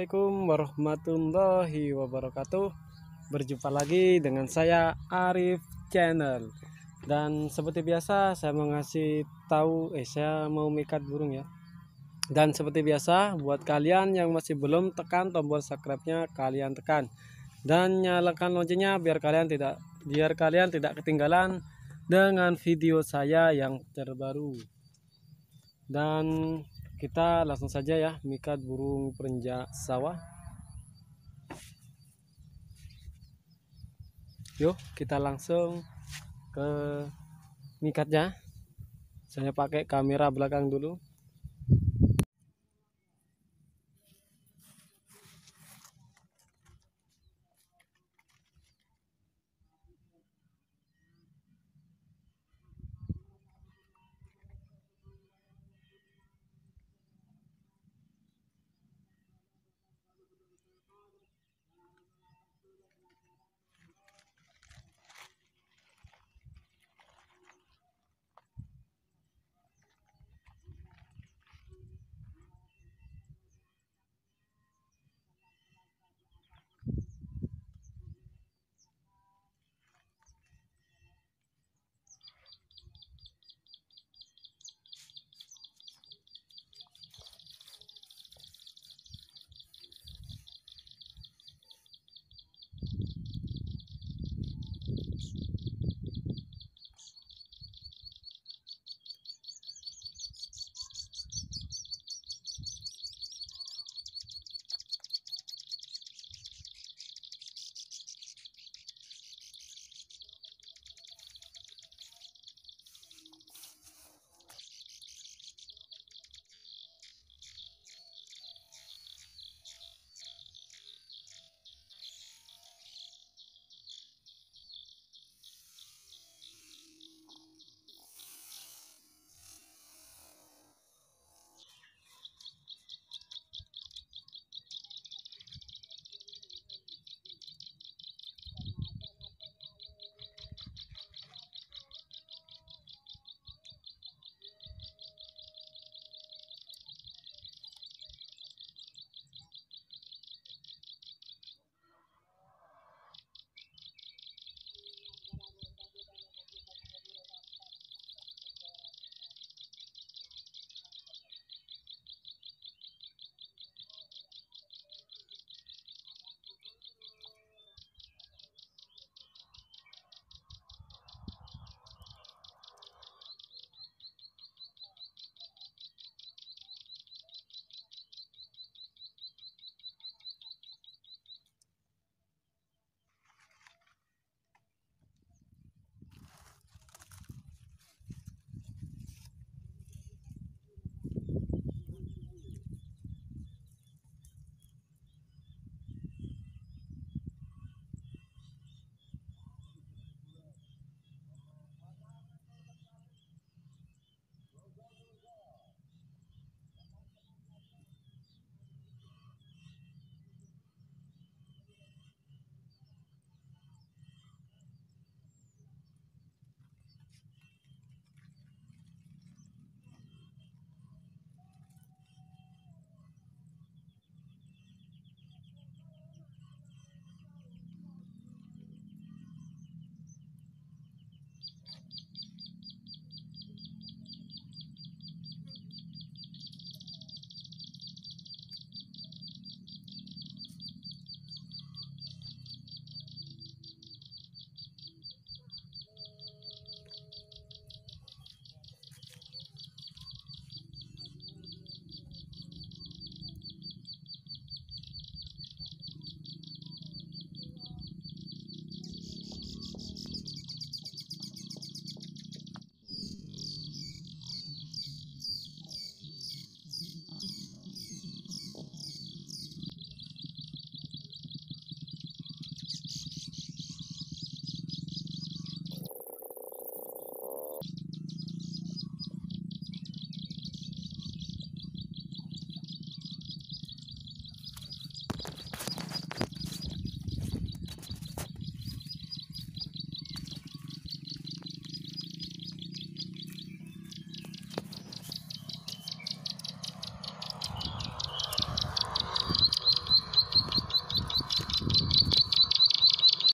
Assalamualaikum warahmatullahi wabarakatuh Berjumpa lagi dengan saya Arif Channel Dan seperti biasa saya mau ngasih tahu Eh saya mau mikat burung ya Dan seperti biasa buat kalian yang masih belum tekan tombol subscribe-nya kalian tekan Dan nyalakan loncengnya biar kalian tidak biar kalian tidak ketinggalan dengan video saya yang terbaru dan kita langsung saja ya mikat burung perenja sawah yuk kita langsung ke mikatnya saya pakai kamera belakang dulu